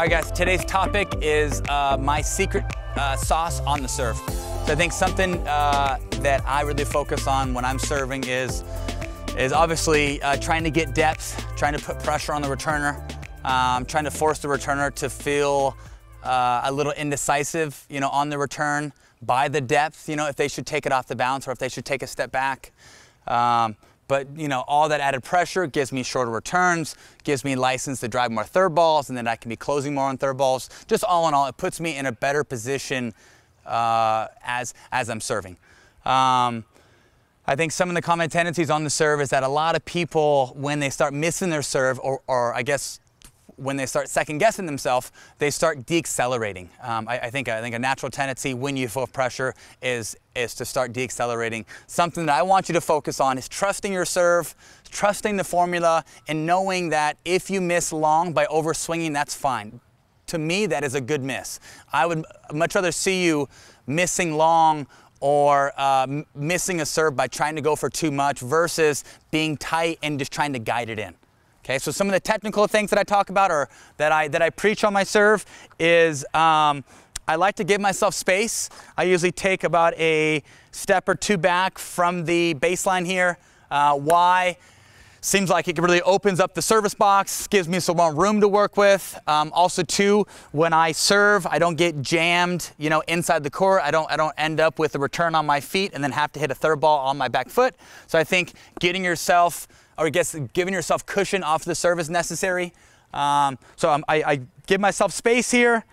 All right, guys, today's topic is uh, my secret uh, sauce on the serve. So I think something uh, that I really focus on when I'm serving is, is obviously uh, trying to get depth, trying to put pressure on the returner, um, trying to force the returner to feel uh, a little indecisive, you know, on the return by the depth, you know, if they should take it off the bounce or if they should take a step back. Um, but you know, all that added pressure gives me shorter returns, gives me license to drive more third balls, and then I can be closing more on third balls. Just all in all, it puts me in a better position uh, as as I'm serving. Um, I think some of the common tendencies on the serve is that a lot of people, when they start missing their serve, or, or I guess when they start second guessing themselves, they start deaccelerating. Um, I, I, think I think a natural tendency when you feel pressure is is to start deaccelerating. Something that I want you to focus on is trusting your serve, trusting the formula, and knowing that if you miss long by overswinging, that's fine. To me, that is a good miss. I would much rather see you missing long or uh, missing a serve by trying to go for too much versus being tight and just trying to guide it in. Okay, so some of the technical things that I talk about or that I, that I preach on my serve is um, I like to give myself space. I usually take about a step or two back from the baseline here. Uh, why? Seems like it really opens up the service box, gives me some more room to work with. Um, also too, when I serve, I don't get jammed, you know, inside the court. I don't, I don't end up with a return on my feet and then have to hit a third ball on my back foot. So I think getting yourself, or I guess giving yourself cushion off the serve is necessary. Um, so I, I give myself space here.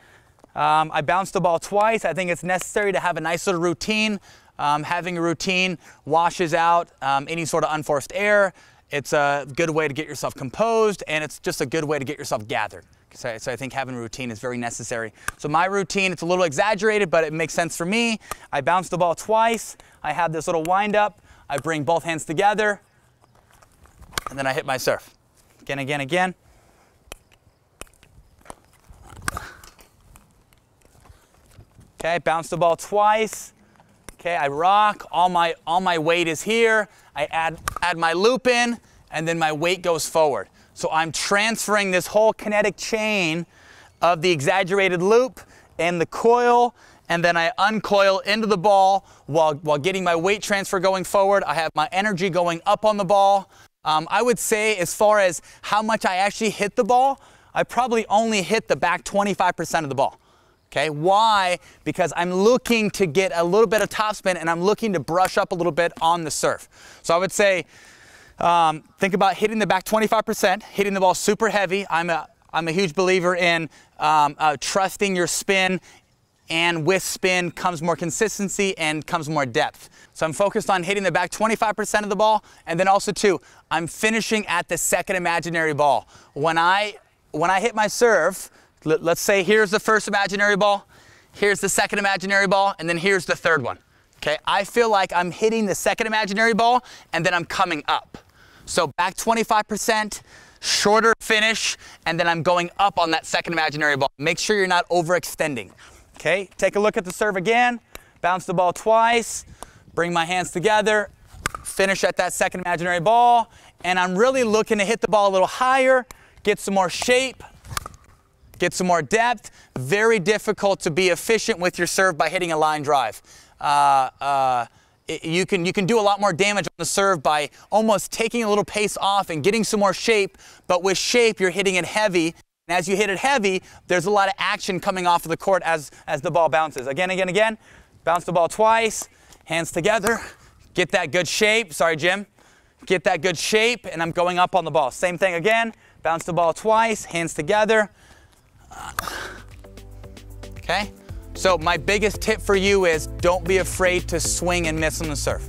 Um, I bounce the ball twice. I think it's necessary to have a nice little routine. Um, having a routine washes out um, any sort of unforced error. It's a good way to get yourself composed and it's just a good way to get yourself gathered. So, so I think having a routine is very necessary. So my routine, it's a little exaggerated, but it makes sense for me. I bounce the ball twice. I have this little wind up. I bring both hands together and then I hit my surf. Again, again, again. Okay, bounce the ball twice. Okay, I rock, all my, all my weight is here. I add, add my loop in, and then my weight goes forward. So I'm transferring this whole kinetic chain of the exaggerated loop and the coil and then I uncoil into the ball while, while getting my weight transfer going forward. I have my energy going up on the ball. Um, I would say as far as how much I actually hit the ball, I probably only hit the back 25% of the ball. Okay, why? Because I'm looking to get a little bit of topspin and I'm looking to brush up a little bit on the surf. So I would say um, think about hitting the back 25%, hitting the ball super heavy. I'm a, I'm a huge believer in um, uh, trusting your spin and with spin comes more consistency and comes more depth. So I'm focused on hitting the back 25% of the ball and then also too, I'm finishing at the second imaginary ball. When I, when I hit my serve, let's say here's the first imaginary ball, here's the second imaginary ball, and then here's the third one. Okay, I feel like I'm hitting the second imaginary ball and then I'm coming up. So back 25%, shorter finish, and then I'm going up on that second imaginary ball. Make sure you're not overextending. Okay, take a look at the serve again. Bounce the ball twice, bring my hands together, finish at that second imaginary ball, and I'm really looking to hit the ball a little higher, get some more shape, get some more depth. Very difficult to be efficient with your serve by hitting a line drive. Uh, uh, you can, you can do a lot more damage on the serve by almost taking a little pace off and getting some more shape, but with shape, you're hitting it heavy. And as you hit it heavy, there's a lot of action coming off of the court as, as the ball bounces. Again, again, again. Bounce the ball twice, hands together, get that good shape. Sorry, Jim. Get that good shape, and I'm going up on the ball. Same thing again. Bounce the ball twice, hands together. Uh, okay? So my biggest tip for you is don't be afraid to swing and miss on the surf.